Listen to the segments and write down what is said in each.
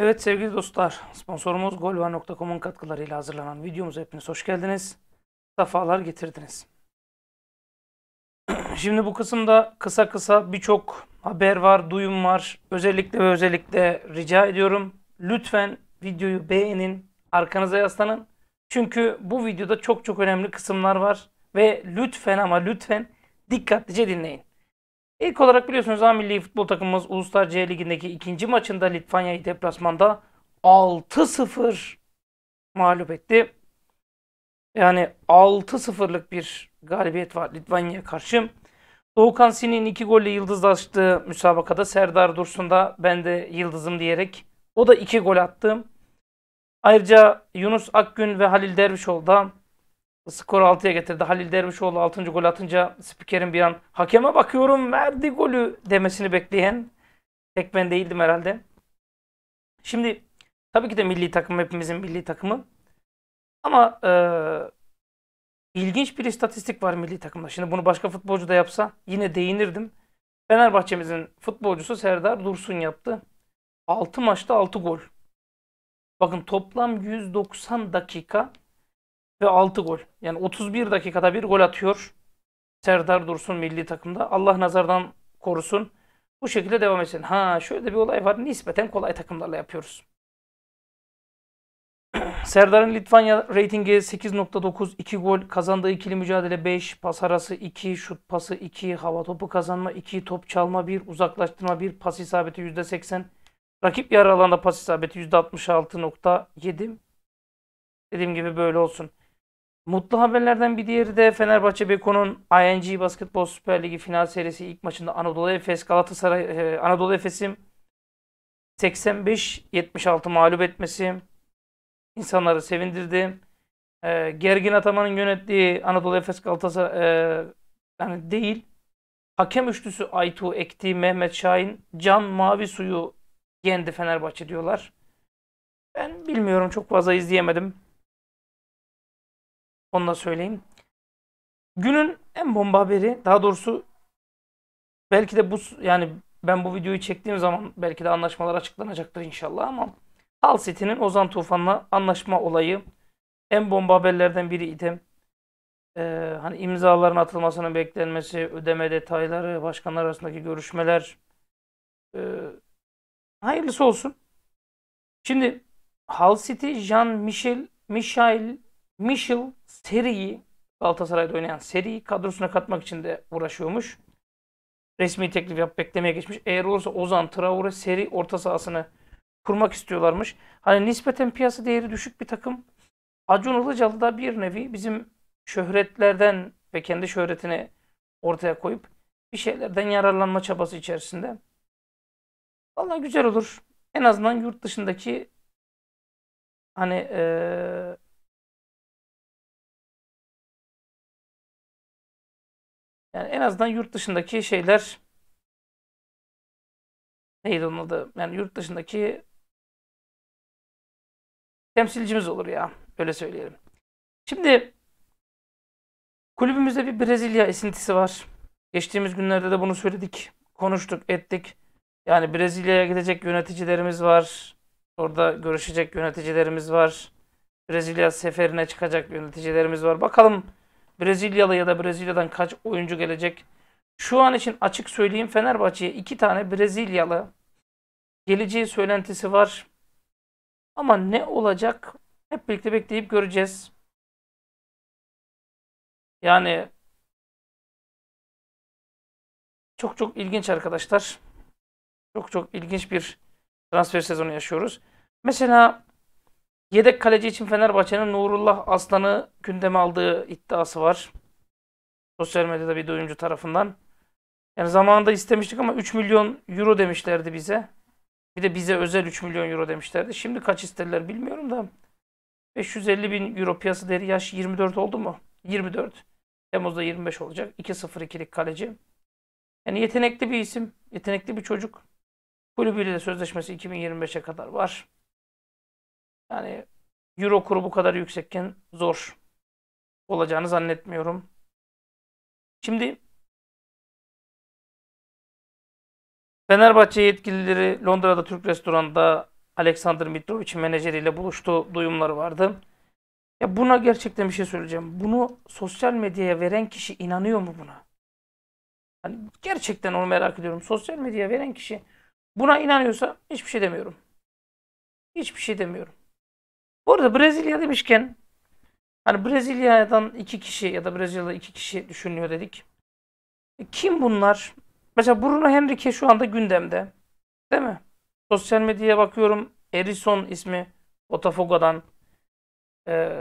Evet sevgili dostlar, sponsorumuz golvar.com'un katkılarıyla hazırlanan videomuza hepiniz hoş geldiniz. Safalar getirdiniz. Şimdi bu kısımda kısa kısa birçok haber var, duyum var. Özellikle ve özellikle rica ediyorum. Lütfen videoyu beğenin, arkanıza yaslanın. Çünkü bu videoda çok çok önemli kısımlar var. Ve lütfen ama lütfen dikkatlice dinleyin. İlk olarak biliyorsunuz A milli futbol takımımız Uluslar C Ligi'ndeki ikinci maçında Litvanya'yı deplasmanda 6-0 mağlup etti. Yani 6-0'lık bir galibiyet var Litvanya'ya karşı. Doğukan Sin'in iki golle yıldızlaştığı müsabakada Serdar Dursun da ben de yıldızım diyerek o da iki gol attı. Ayrıca Yunus Akgün ve Halil Dervişoğlu da skoru 6'ya getirdi. Halil Dervişoğlu 6. gol atınca spikerin bir an hakeme bakıyorum verdi golü demesini bekleyen tek ben değildim herhalde. Şimdi tabii ki de milli takım hepimizin milli takımı. Ama e, ilginç bir istatistik var milli takımda. Şimdi bunu başka futbolcu da yapsa yine değinirdim. Fenerbahçe'mizin futbolcusu Serdar Dursun yaptı. 6 maçta 6 gol. Bakın toplam 190 dakika ve 6 gol. Yani 31 dakikada bir gol atıyor. Serdar Dursun milli takımda. Allah nazardan korusun. Bu şekilde devam etsin. Ha şöyle bir olay var. Nispeten kolay takımlarla yapıyoruz. Serdar'ın Litvanya reytingi 8.9, 2 gol, kazandığı ikili mücadele 5, pas arası 2, şut pası 2, hava topu kazanma 2, top çalma 1, uzaklaştırma 1, pas isabeti %80, rakip yarı alanda pas isabeti %66.7. Dediğim gibi böyle olsun. Mutlu haberlerden bir diğeri de Fenerbahçe Beko'nun ING Basketbol Süper Ligi final serisi ilk maçında Anadolu Efes Galatasaray e, Anadolu Efes'in 85-76 mağlup etmesi insanları sevindirdi. E, Gergin Ataman'ın yönettiği Anadolu Efes Galatasaray e, yani değil. Hakem üçlüsü Aytu Ekti, Mehmet Şahin, Can Mavi Suyu yendi Fenerbahçe diyorlar. Ben bilmiyorum çok fazla izleyemedim. Onu da söyleyeyim. Günün en bomba haberi daha doğrusu belki de bu yani ben bu videoyu çektiğim zaman belki de anlaşmalar açıklanacaktır inşallah ama Hal City'nin Ozan Tufan'la anlaşma olayı en bomba haberlerden biriydi Ee, hani imzaların atılmasının beklenmesi, ödeme detayları, başkanlar arasındaki görüşmeler. Ee, hayırlısı olsun. Şimdi Hal City Jean Michel Michael Michel Seri'yi Galatasaray'da oynayan Seri'yi kadrosuna katmak için de uğraşıyormuş. Resmi teklif yap beklemeye geçmiş. Eğer olursa Ozan, Traore, Seri orta sahasını kurmak istiyorlarmış. Hani nispeten piyasa değeri düşük bir takım. Acun Ilıcalı da bir nevi bizim şöhretlerden ve kendi şöhretini ortaya koyup bir şeylerden yararlanma çabası içerisinde. Valla güzel olur. En azından yurt dışındaki hani e, Yani en azından yurt dışındaki şeyler neydi onun adı? Yani yurt dışındaki temsilcimiz olur ya. Öyle söyleyelim. Şimdi kulübümüzde bir Brezilya esintisi var. Geçtiğimiz günlerde de bunu söyledik. Konuştuk, ettik. Yani Brezilya'ya gidecek yöneticilerimiz var. Orada görüşecek yöneticilerimiz var. Brezilya seferine çıkacak yöneticilerimiz var. Bakalım Brezilyalı ya da Brezilya'dan kaç oyuncu gelecek? Şu an için açık söyleyeyim Fenerbahçe'ye iki tane Brezilyalı geleceği söylentisi var. Ama ne olacak? Hep birlikte bekleyip göreceğiz. Yani çok çok ilginç arkadaşlar. Çok çok ilginç bir transfer sezonu yaşıyoruz. Mesela Yedek kaleci için Fenerbahçe'nin Nurullah Aslan'ı gündeme aldığı iddiası var. Sosyal medyada bir duyumcu tarafından. Yani zamanında istemiştik ama 3 milyon euro demişlerdi bize. Bir de bize özel 3 milyon euro demişlerdi. Şimdi kaç istediler bilmiyorum da. 550 bin euro piyasa değeri yaş 24 oldu mu? 24. Temmuz'da 25 olacak. 2-0-2'lik kaleci. Yani yetenekli bir isim. Yetenekli bir çocuk. Kulübüyle de sözleşmesi 2025'e kadar var. Yani euro kuru bu kadar yüksekken zor olacağını zannetmiyorum. Şimdi Fenerbahçe yetkilileri Londra'da Türk restoranda Alexander Mitrovic'in menajeriyle buluştu duyumları vardı. Ya buna gerçekten bir şey söyleyeceğim. Bunu sosyal medyaya veren kişi inanıyor mu buna? Yani gerçekten onu merak ediyorum. Sosyal medyaya veren kişi buna inanıyorsa hiçbir şey demiyorum. Hiçbir şey demiyorum. Bu arada Brezilya demişken hani Brezilya'dan iki kişi ya da Brezilya'da iki kişi düşünüyor dedik. E, kim bunlar? Mesela Bruno Henrique şu anda gündemde. Değil mi? Sosyal medyaya bakıyorum. Erison ismi Botafogo'dan. E,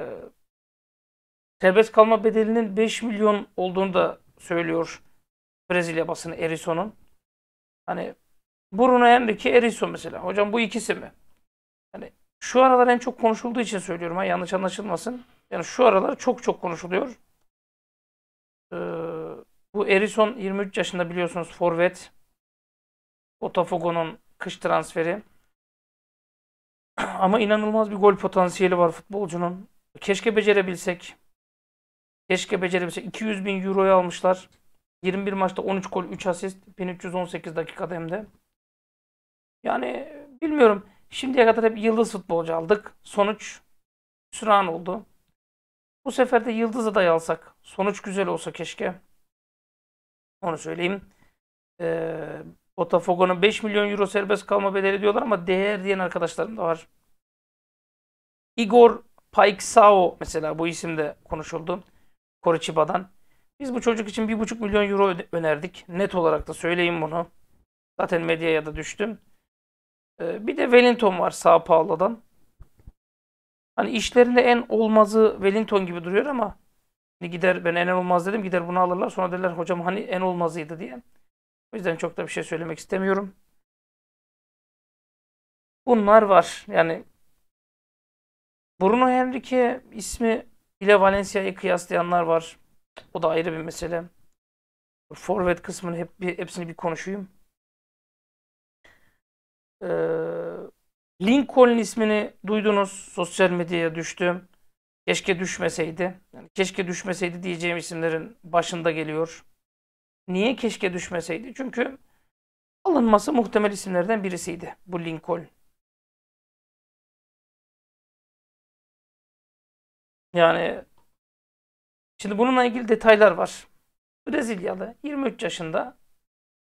serbest kalma bedelinin 5 milyon olduğunu da söylüyor Brezilya basını Erison'un. Hani Bruno Henrique Erison mesela. Hocam bu ikisi mi? Hani şu aralar en çok konuşulduğu için söylüyorum. Ha, yanlış anlaşılmasın. Yani şu aralar çok çok konuşuluyor. Ee, bu Erison 23 yaşında biliyorsunuz forvet. Botafogo'nun kış transferi. Ama inanılmaz bir gol potansiyeli var futbolcunun. Keşke becerebilsek. Keşke becerebilsek. 200 bin euroya almışlar. 21 maçta 13 gol 3 asist. 1318 dakikada hem de. Yani bilmiyorum. Şimdiye kadar hep yıldız futbolcu aldık. Sonuç süran oldu. Bu sefer de yıldız aday alsak. Sonuç güzel olsa keşke. Onu söyleyeyim. Ee, Botafogo'nun 5 milyon euro serbest kalma bedeli diyorlar ama değer diyen arkadaşlarım da var. Igor Paixao mesela bu isimde konuşuldu. Korçiba'dan. Biz bu çocuk için 1,5 milyon euro önerdik. Net olarak da söyleyeyim bunu. Zaten medyaya da düştüm. Ee, bir de Wellington var sağ Paulo'dan. Hani işlerinde en olmazı Wellington gibi duruyor ama hani gider ben en olmaz dedim gider bunu alırlar sonra derler hocam hani en olmazıydı diye. O yüzden çok da bir şey söylemek istemiyorum. Bunlar var. Yani Bruno Henrique ismi ile Valencia'yı kıyaslayanlar var. O da ayrı bir mesele. Forvet kısmını hep bir, hepsini bir konuşayım. E, Lincoln ismini duydunuz. Sosyal medyaya düştüm Keşke düşmeseydi. Yani keşke düşmeseydi diyeceğim isimlerin başında geliyor. Niye keşke düşmeseydi? Çünkü alınması muhtemel isimlerden birisiydi bu Lincoln. Yani şimdi bununla ilgili detaylar var. Brezilyalı 23 yaşında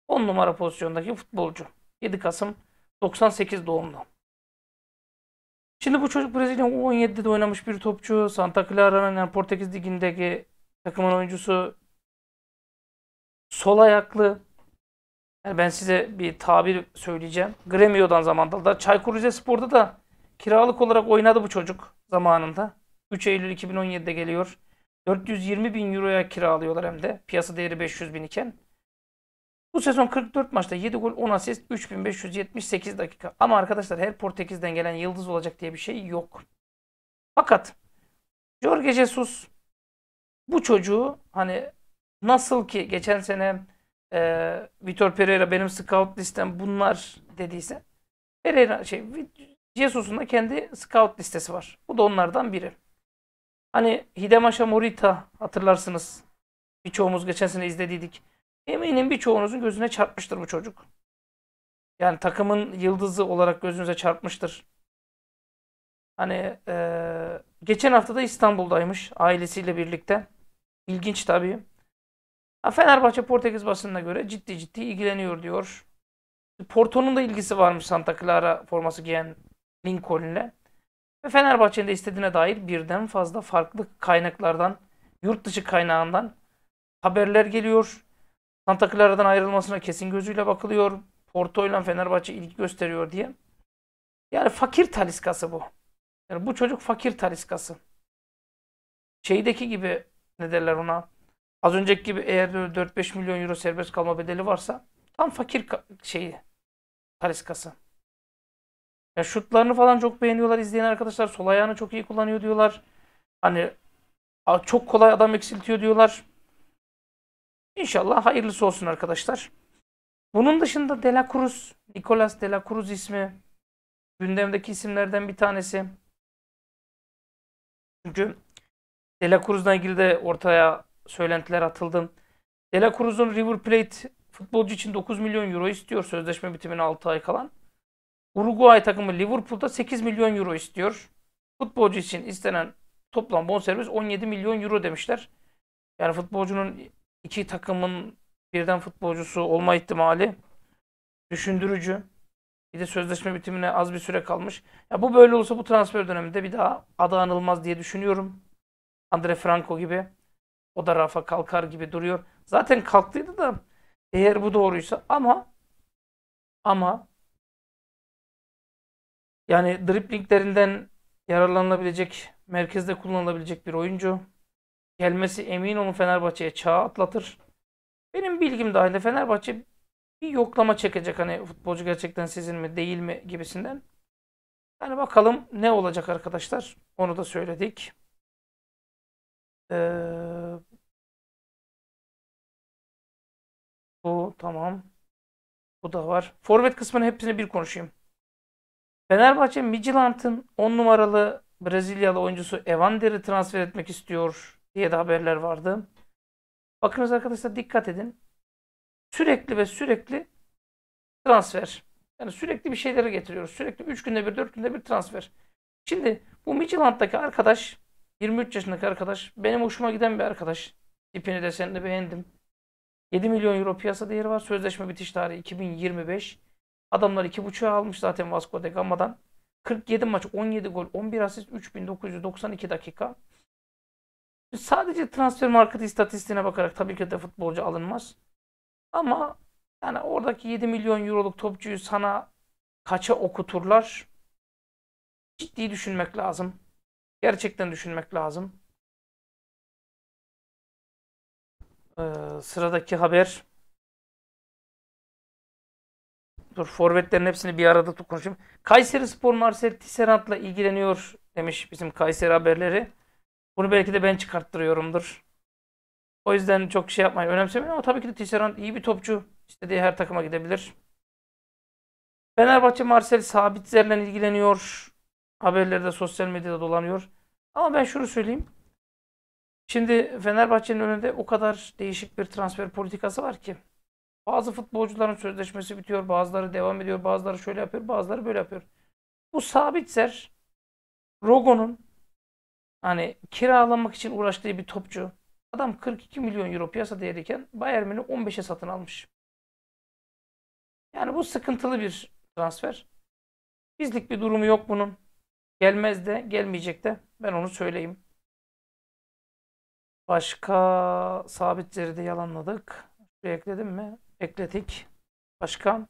10 numara pozisyondaki futbolcu. 7 Kasım 98 doğumlu. Şimdi bu çocuk Brezilya U17'de oynamış bir topçu. Santa Clara'nın yani Portekiz ligindeki takımın oyuncusu. Sol ayaklı. Yani ben size bir tabir söyleyeceğim. Gremio'dan zamanda da Çaykur Rizespor'da da kiralık olarak oynadı bu çocuk zamanında. 3 Eylül 2017'de geliyor. 420 bin euroya kiralıyorlar hem de. Piyasa değeri 500 bin iken. Bu sezon 44 maçta 7 gol 10 asist 3578 dakika. Ama arkadaşlar her Portekiz'den gelen yıldız olacak diye bir şey yok. Fakat Jorge Jesus bu çocuğu hani nasıl ki geçen sene e, Vitor Pereira benim scout listem bunlar dediyse Pereira şey Jesus'un da kendi scout listesi var. Bu da onlardan biri. Hani Hidemaşa Morita hatırlarsınız. Birçoğumuz geçen sene izlediydik. Eminim birçoğunuzun gözüne çarpmıştır bu çocuk. Yani takımın yıldızı olarak gözünüze çarpmıştır. Hani e, geçen hafta da İstanbul'daymış ailesiyle birlikte. İlginç tabii. Ha, Fenerbahçe Portekiz basınına göre ciddi ciddi ilgileniyor diyor. Porto'nun da ilgisi varmış Santa Clara forması giyen Lincoln'le. Ve Fenerbahçe'nin de istediğine dair birden fazla farklı kaynaklardan, yurt dışı kaynağından haberler geliyor. Santa ayrılmasına kesin gözüyle bakılıyor. Porto ile Fenerbahçe ilgi gösteriyor diye. Yani fakir taliskası bu. Yani bu çocuk fakir taliskası. Şeydeki gibi ne derler ona? Az önceki gibi eğer 4-5 milyon euro serbest kalma bedeli varsa tam fakir şeyi taliskası. Ya şutlarını falan çok beğeniyorlar izleyen arkadaşlar. Sol ayağını çok iyi kullanıyor diyorlar. Hani çok kolay adam eksiltiyor diyorlar. İnşallah hayırlısı olsun arkadaşlar. Bunun dışında De La Cruz, Nicolas De La Cruz ismi gündemdeki isimlerden bir tanesi. Çünkü De La Cruz'la ilgili de ortaya söylentiler atıldı. De La Cruz'un River Plate futbolcu için 9 milyon euro istiyor sözleşme bitimine 6 ay kalan. Uruguay takımı Liverpool'da 8 milyon euro istiyor. Futbolcu için istenen toplam bonservis 17 milyon euro demişler. Yani futbolcunun iki takımın birden futbolcusu olma ihtimali düşündürücü. Bir de sözleşme bitimine az bir süre kalmış. Ya bu böyle olsa bu transfer döneminde bir daha adı anılmaz diye düşünüyorum. Andre Franco gibi. O da rafa kalkar gibi duruyor. Zaten kalktıydı da eğer bu doğruysa ama ama yani driplinklerinden yararlanabilecek, merkezde kullanılabilecek bir oyuncu gelmesi emin olun Fenerbahçe'ye çağ atlatır. Benim bilgim dahilinde Fenerbahçe bir yoklama çekecek hani futbolcu gerçekten sizin mi değil mi gibisinden. Yani bakalım ne olacak arkadaşlar. Onu da söyledik. Ee, bu tamam. Bu da var. Forvet kısmını hepsini bir konuşayım. Fenerbahçe Midtjylland'ın 10 numaralı Brezilyalı oyuncusu Evander'i transfer etmek istiyor diye de haberler vardı. Bakınız arkadaşlar dikkat edin. Sürekli ve sürekli transfer. Yani sürekli bir şeylere getiriyoruz. Sürekli 3 günde bir, 4 günde bir transfer. Şimdi bu Midtjylland'daki arkadaş, 23 yaşındaki arkadaş, benim hoşuma giden bir arkadaş. de desenini beğendim. 7 milyon euro piyasa değeri var. Sözleşme bitiş tarihi 2025. Adamlar 2.5'a almış zaten Vasco da Gama'dan. 47 maç, 17 gol, 11 asist, 3992 dakika. Sadece transfer market istatistiğine bakarak tabii ki de futbolcu alınmaz. Ama yani oradaki 7 milyon euroluk topçuyu sana kaça okuturlar? Ciddi düşünmek lazım. Gerçekten düşünmek lazım. Ee, sıradaki haber. Dur forvetlerin hepsini bir arada konuşayım. Kayseri Spor Marcel Tisserant'la ilgileniyor demiş bizim Kayseri haberleri. Bunu belki de ben çıkarttırıyorumdur. O yüzden çok şey yapmayın. Önemsemeyin ama tabii ki de Tisserand iyi bir topçu. İstediği her takıma gidebilir. Fenerbahçe Marcel Sabitzer'le ilgileniyor. Haberlerde sosyal medyada dolanıyor. Ama ben şunu söyleyeyim. Şimdi Fenerbahçe'nin önünde o kadar değişik bir transfer politikası var ki. Bazı futbolcuların sözleşmesi bitiyor, bazıları devam ediyor, bazıları şöyle yapıyor, bazıları böyle yapıyor. Bu Sabitzer, Rogo'nun hani kiralamak için uğraştığı bir topçu. Adam 42 milyon euro piyasa değeriyken Bayern Münih 15'e satın almış. Yani bu sıkıntılı bir transfer. Bizlik bir durumu yok bunun. Gelmez de gelmeyecek de ben onu söyleyeyim. Başka sabitleri de yalanladık. Şuraya ekledim mi? Ekledik. Başkan.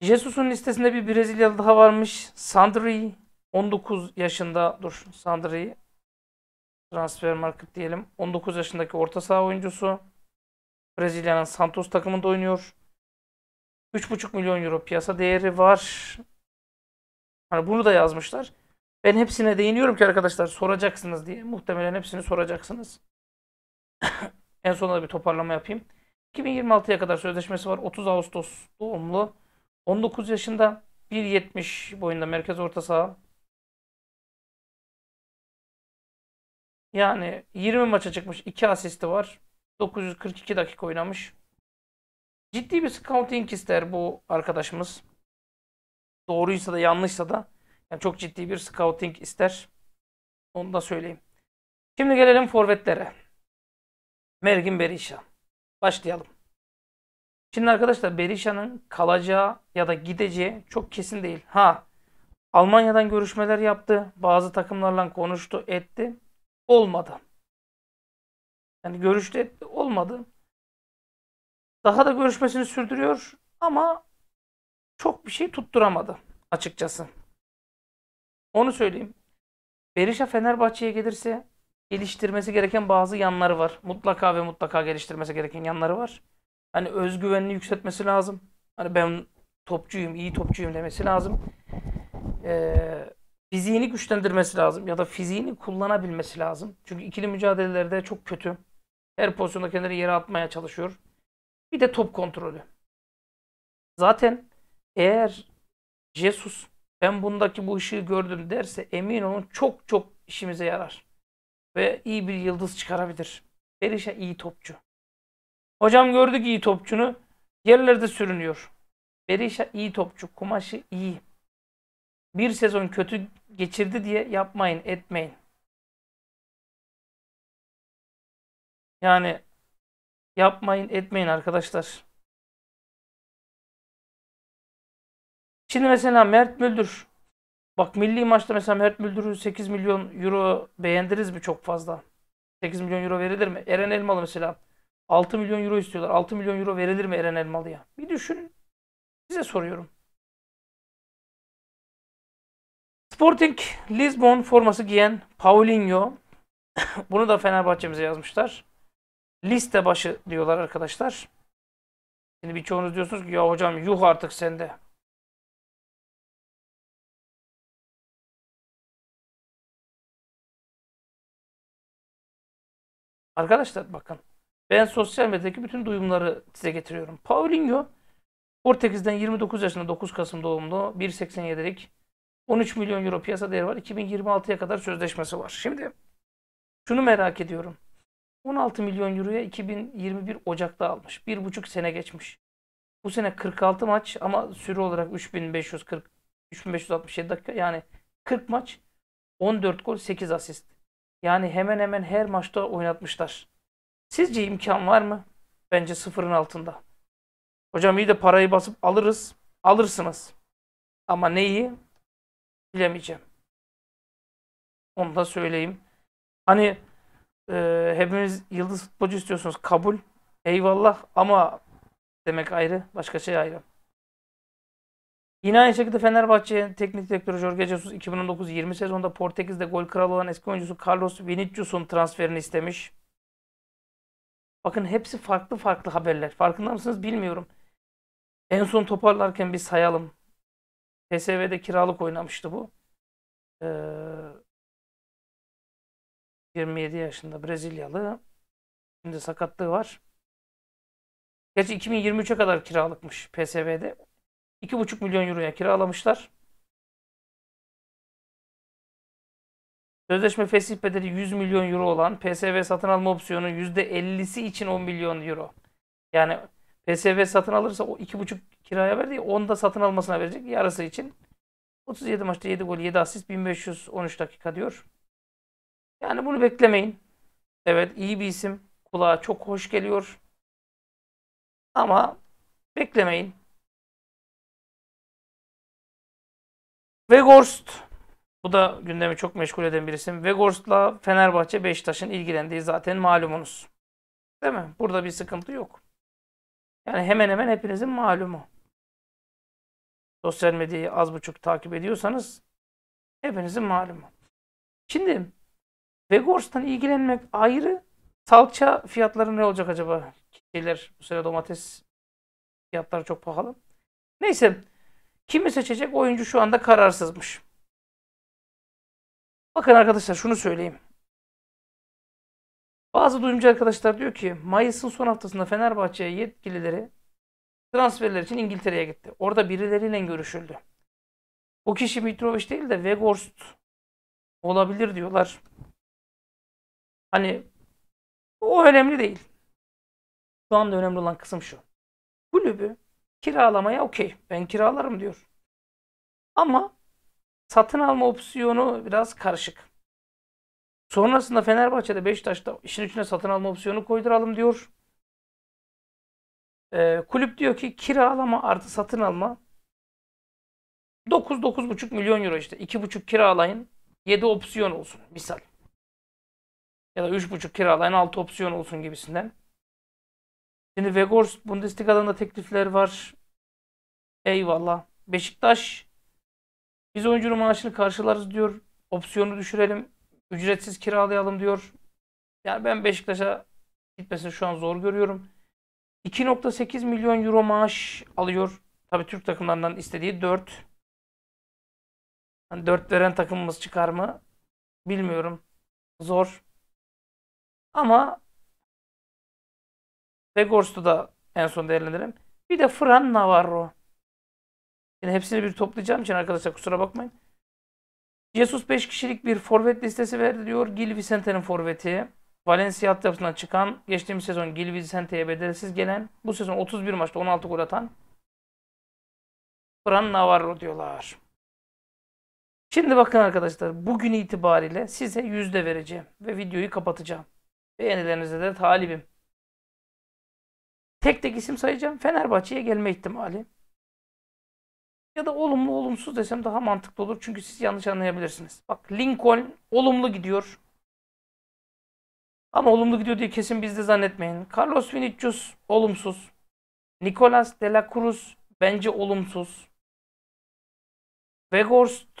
Jesus'un listesinde bir Brezilyalı daha varmış. Sandri 19 yaşında dur Sandri'yi transfer market diyelim. 19 yaşındaki orta saha oyuncusu. Brezilya'nın Santos takımında oynuyor. 3,5 milyon euro piyasa değeri var. Hani bunu da yazmışlar. Ben hepsine değiniyorum ki arkadaşlar soracaksınız diye. Muhtemelen hepsini soracaksınız. en sonunda bir toparlama yapayım. 2026'ya kadar sözleşmesi var. 30 Ağustos doğumlu. 19 yaşında 1.70 boyunda merkez orta saha. Yani 20 maça çıkmış. 2 asisti var. 942 dakika oynamış. Ciddi bir scouting ister bu arkadaşımız. Doğruysa da yanlışsa da yani çok ciddi bir scouting ister. Onu da söyleyeyim. Şimdi gelelim forvetlere. Mergin Berisha. Başlayalım. Şimdi arkadaşlar Berisha'nın kalacağı ya da gideceği çok kesin değil. Ha Almanya'dan görüşmeler yaptı. Bazı takımlarla konuştu, etti olmadı. Yani görüşte olmadı. Daha da görüşmesini sürdürüyor ama çok bir şey tutturamadı açıkçası. Onu söyleyeyim. Berisha Fenerbahçe'ye gelirse geliştirmesi gereken bazı yanları var. Mutlaka ve mutlaka geliştirmesi gereken yanları var. Hani özgüvenini yükseltmesi lazım. Hani ben topçuyum, iyi topçuyum demesi lazım. Ee, fiziğini güçlendirmesi lazım ya da fiziğini kullanabilmesi lazım. Çünkü ikili mücadelelerde çok kötü. Her pozisyonda kendini yere atmaya çalışıyor. Bir de top kontrolü. Zaten eğer Jesus ben bundaki bu ışığı gördüm derse emin olun çok çok işimize yarar. Ve iyi bir yıldız çıkarabilir. Berisha iyi topçu. Hocam gördük iyi topçunu. Yerlerde sürünüyor. Berisha iyi topçu. Kumaşı iyi bir sezon kötü geçirdi diye yapmayın, etmeyin. Yani yapmayın, etmeyin arkadaşlar. Şimdi mesela Mert Müldür. Bak milli maçta mesela Mert Müldür'ü 8 milyon euro beğendiriz mi çok fazla? 8 milyon euro verilir mi? Eren Elmalı mesela. 6 milyon euro istiyorlar. 6 milyon euro verilir mi Eren Elmalı'ya? Bir düşün. Size soruyorum. Sporting Lisbon forması giyen Paulinho. Bunu da Fenerbahçe'mize yazmışlar. Liste başı diyorlar arkadaşlar. Şimdi birçoğunuz diyorsunuz ki ya hocam yuh artık sende. Arkadaşlar bakın. Ben sosyal medyadaki bütün duyumları size getiriyorum. Paulinho Portekiz'den 29 yaşında 9 Kasım doğumlu 1.87'lik 13 milyon euro piyasa değeri var. 2026'ya kadar sözleşmesi var. Şimdi şunu merak ediyorum. 16 milyon euroya 2021 Ocak'ta almış. 1,5 sene geçmiş. Bu sene 46 maç ama süre olarak 3540 3567 dakika yani 40 maç 14 gol 8 asist. Yani hemen hemen her maçta oynatmışlar. Sizce imkan var mı? Bence sıfırın altında. Hocam iyi de parayı basıp alırız. Alırsınız. Ama neyi? bilemeyeceğim. Onu da söyleyeyim. Hani e, hepimiz yıldız futbolcu istiyorsunuz. Kabul. Eyvallah ama demek ayrı. Başka şey ayrı. Yine aynı şekilde Fenerbahçe teknik direktörü Jorge Jesus 2019-20 sezonda Portekiz'de gol kralı olan eski oyuncusu Carlos Vinicius'un transferini istemiş. Bakın hepsi farklı farklı haberler. Farkında mısınız bilmiyorum. En son toparlarken bir sayalım. PSV'de kiralık oynamıştı bu. Ee, 27 yaşında Brezilyalı. Şimdi sakatlığı var. Gerçi 2023'e kadar kiralıkmış PSV'de. 2,5 milyon euroya kiralamışlar. Sözleşme fesih bedeli 100 milyon euro olan PSV satın alma opsiyonu %50'si için 10 milyon euro. Yani PSV satın alırsa o 2,5 kiraya verdi. Onu da satın almasına verecek. Yarısı için 37 maçta 7 gol 7 asist 1513 dakika diyor. Yani bunu beklemeyin. Evet iyi bir isim. Kulağa çok hoş geliyor. Ama beklemeyin. Vegorst bu da gündemi çok meşgul eden bir isim. Vegorst'la Fenerbahçe Beşiktaş'ın ilgilendiği zaten malumunuz. Değil mi? Burada bir sıkıntı yok. Yani hemen hemen hepinizin malumu. Sosyal medyayı az buçuk takip ediyorsanız hepinizin malumu. Şimdi Vegors'tan ilgilenmek ayrı. Salça fiyatları ne olacak acaba? Şeyler, bu sene domates fiyatları çok pahalı. Neyse kimi seçecek oyuncu şu anda kararsızmış. Bakın arkadaşlar şunu söyleyeyim. Bazı duyumcu arkadaşlar diyor ki Mayıs'ın son haftasında Fenerbahçe'ye yetkilileri transferler için İngiltere'ye gitti. Orada birileriyle görüşüldü. O kişi Mitrovic değil de Weghorst olabilir diyorlar. Hani o önemli değil. Şu anda önemli olan kısım şu. Kulübü kiralamaya okey. Ben kiralarım diyor. Ama satın alma opsiyonu biraz karışık. Sonrasında Fenerbahçe'de Beşiktaş'ta işin içine satın alma opsiyonu koyduralım diyor. E, kulüp diyor ki kiralama artı satın alma 9-9,5 milyon euro işte. 2,5 kiralayın 7 opsiyon olsun misal. Ya da 3,5 kiralayın 6 opsiyon olsun gibisinden. Şimdi Vegors Bundesliga'dan da teklifler var. Eyvallah. Beşiktaş biz oyuncunun maaşını karşılarız diyor. Opsiyonu düşürelim. Ücretsiz kiralayalım diyor. Yani ben Beşiktaş'a gitmesini şu an zor görüyorum. 2.8 milyon euro maaş alıyor. Tabii Türk takımlarından istediği 4. Yani 4 veren takımımız çıkar mı? Bilmiyorum. Zor. Ama Vegors'u da en son değerlendirelim. Bir de Fran Navarro. Yine hepsini bir toplayacağım için arkadaşlar kusura bakmayın. Jesus 5 kişilik bir forvet listesi veriliyor. Gil Vicente'nin forveti. Valencia altyapısından çıkan, geçtiğimiz sezon Gil Vicente'ye bedelsiz gelen, bu sezon 31 maçta 16 gol atan Fran Navarro diyorlar. Şimdi bakın arkadaşlar bugün itibariyle size yüzde vereceğim ve videoyu kapatacağım. Beğenilerinize de talibim. Tek tek isim sayacağım. Fenerbahçe'ye gelme ihtimali ya da olumlu olumsuz desem daha mantıklı olur. Çünkü siz yanlış anlayabilirsiniz. Bak Lincoln olumlu gidiyor. Ama olumlu gidiyor diye kesin bizde zannetmeyin. Carlos Vinicius olumsuz. Nicolas de la Cruz bence olumsuz. Weghorst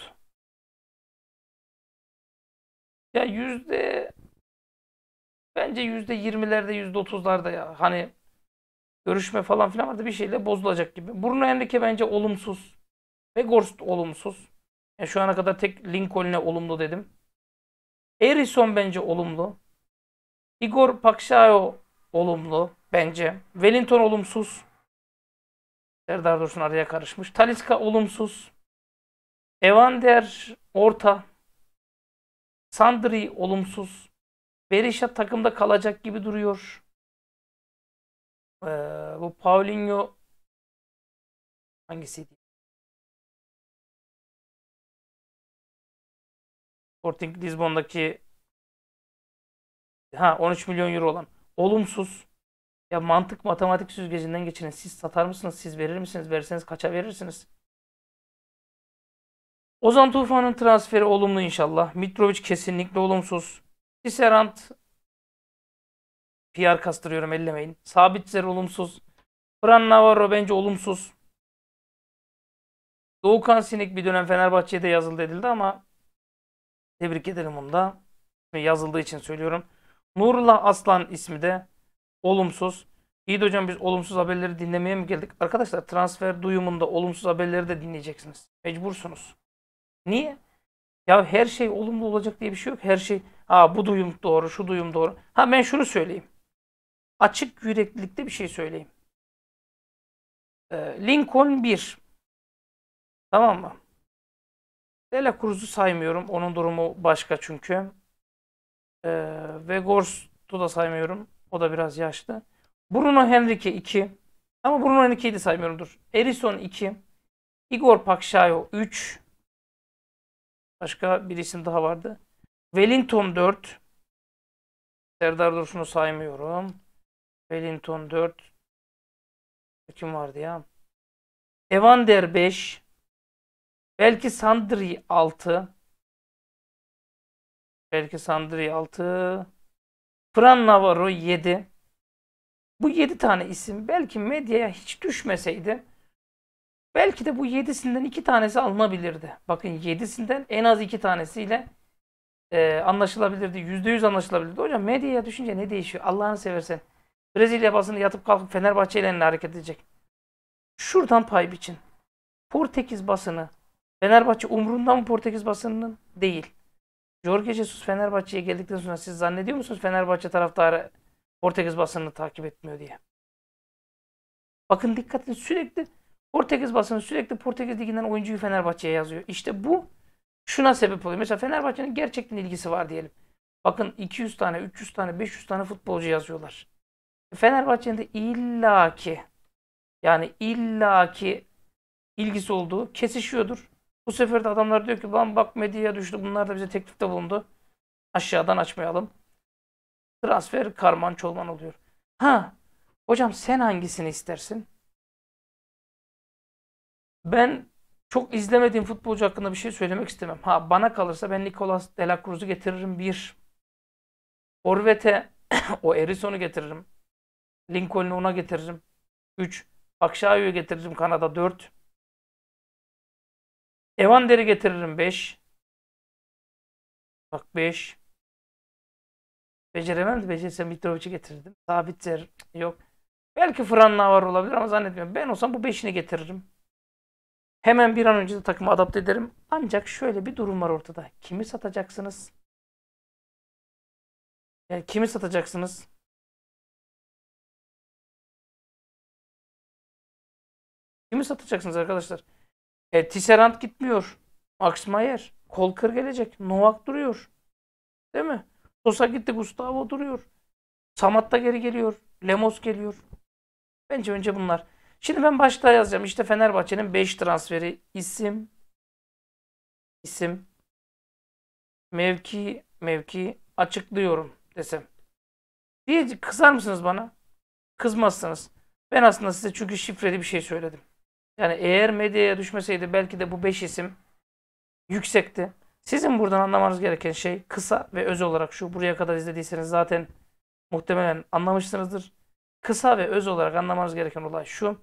ya yüzde bence yüzde yirmilerde yüzde otuzlarda ya. Hani görüşme falan filan vardı bir şeyle bozulacak gibi. Bruno Henrique bence olumsuz. Ve Ghost olumsuz. Yani şu ana kadar tek Lincoln'e olumlu dedim. Erison bence olumlu. Igor Pakshayo olumlu bence. Wellington olumsuz. Serdar Dursun araya karışmış. Taliska olumsuz. Evander orta. Sandri olumsuz. Berisha takımda kalacak gibi duruyor. Ee, bu Paulinho hangisiydi? Sporting Lisbon'daki ha 13 milyon euro olan olumsuz ya mantık matematik süzgecinden geçirin. Siz satar mısınız? Siz verir misiniz? Verirseniz kaça verirsiniz? Ozan Tufan'ın transferi olumlu inşallah. Mitrovic kesinlikle olumsuz. Tisserant PR kastırıyorum ellemeyin. Sabitzer olumsuz. Fran Navarro bence olumsuz. Doğukan Sinik bir dönem Fenerbahçe'de yazıldı edildi ama Tebrik ederim onu da. yazıldığı için söylüyorum. Nurullah Aslan ismi de olumsuz. İyi hocam biz olumsuz haberleri dinlemeye mi geldik? Arkadaşlar transfer duyumunda olumsuz haberleri de dinleyeceksiniz. Mecbursunuz. Niye? Ya her şey olumlu olacak diye bir şey yok. Her şey ha bu duyum doğru, şu duyum doğru. Ha ben şunu söyleyeyim. Açık yüreklilikte bir şey söyleyeyim. Ee, Lincoln 1. Tamam mı? Dela Cruz'u saymıyorum. Onun durumu başka çünkü. Ee, Vegors'u da saymıyorum. O da biraz yaşlı. Bruno Henrique 2. Ama Bruno Henrique'yi de saymıyorum dur. Erison 2. Igor Pakşayo 3. Başka bir isim daha vardı. Wellington 4. Serdar Dursun'u saymıyorum. Wellington 4. Kim vardı ya? Evander 5. Belki Sandri 6. Belki Sandri 6. Fran Navarro 7. Bu 7 tane isim belki medyaya hiç düşmeseydi belki de bu 7'sinden 2 tanesi alınabilirdi. Bakın 7'sinden en az 2 tanesiyle e, anlaşılabilirdi. %100 anlaşılabilirdi. Hocam medyaya düşünce ne değişiyor? Allah'ını seversen. Brezilya basını yatıp kalkıp Fenerbahçe ile hareket edecek. Şuradan pay biçin. Portekiz basını Fenerbahçe umrunda mı Portekiz basınının? Değil. Jorge Jesus Fenerbahçe'ye geldikten sonra siz zannediyor musunuz Fenerbahçe taraftarı Portekiz basınını takip etmiyor diye? Bakın dikkatli sürekli Portekiz basını sürekli Portekiz liginden oyuncuyu Fenerbahçe'ye yazıyor. İşte bu şuna sebep oluyor. Mesela Fenerbahçe'nin gerçekten ilgisi var diyelim. Bakın 200 tane, 300 tane, 500 tane futbolcu yazıyorlar. E, Fenerbahçe'nin de illaki yani illaki ilgisi olduğu kesişiyordur. Bu sefer de adamlar diyor ki lan bak medyaya düştü bunlar da bize teklifte bulundu. Aşağıdan açmayalım. Transfer karman çolman oluyor. Ha hocam sen hangisini istersin? Ben çok izlemediğim futbolcu hakkında bir şey söylemek istemem. Ha bana kalırsa ben Nicolas Delacruz'u getiririm bir. Orvet'e o Erison'u getiririm. Lincoln'u ona getiririm. 3. Bakşayu'yu getiririm Kanada 4. Evander'i getiririm 5. Bak 5. Beceremem de becerirsem Mitrovic'i getirirdim. Sabitzer yok. Belki Fran var olabilir ama zannetmiyorum. Ben olsam bu 5'ini getiririm. Hemen bir an önce de takımı adapte ederim. Ancak şöyle bir durum var ortada. Kimi satacaksınız? Yani kimi satacaksınız? Kimi satacaksınız arkadaşlar? E, Tisserand gitmiyor. Max Mayer. Kolkır gelecek. Novak duruyor. Değil mi? Sosa gitti. Gustavo duruyor. Samat da geri geliyor. Lemos geliyor. Bence önce bunlar. Şimdi ben başta yazacağım. İşte Fenerbahçe'nin 5 transferi. isim, isim, mevki, mevki açıklıyorum desem. Diye kızar mısınız bana? Kızmazsınız. Ben aslında size çünkü şifreli bir şey söyledim. Yani eğer medyaya düşmeseydi belki de bu 5 isim yüksekti. Sizin buradan anlamanız gereken şey kısa ve öz olarak şu. Buraya kadar izlediyseniz zaten muhtemelen anlamışsınızdır. Kısa ve öz olarak anlamanız gereken olay şu.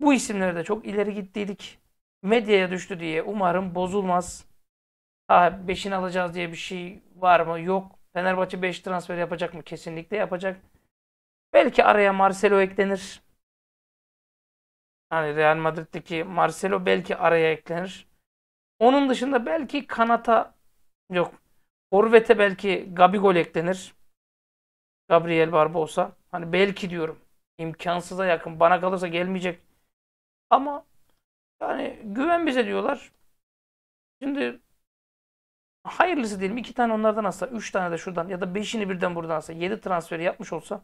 Bu isimlerde çok ileri gittiydik. Medyaya düştü diye umarım bozulmaz. Ha 5'ini alacağız diye bir şey var mı? Yok. Fenerbahçe 5 transfer yapacak mı? Kesinlikle yapacak. Belki araya Marcelo eklenir. Hani Real Madrid'deki Marcelo belki araya eklenir. Onun dışında belki kanata yok. Orvete belki Gabigol eklenir. Gabriel Barbosa. Hani belki diyorum. imkansıza yakın. Bana kalırsa gelmeyecek. Ama yani güven bize diyorlar. Şimdi hayırlısı diyelim. iki tane onlardan alsa, üç tane de şuradan ya da beşini birden buradan alsa, yedi transferi yapmış olsa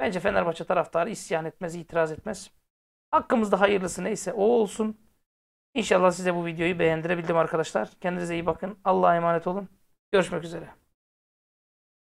bence Fenerbahçe taraftarı isyan etmez, itiraz etmez. Hakkımızda hayırlısı neyse o olsun. İnşallah size bu videoyu beğendirebildim arkadaşlar. Kendinize iyi bakın. Allah'a emanet olun. Görüşmek üzere.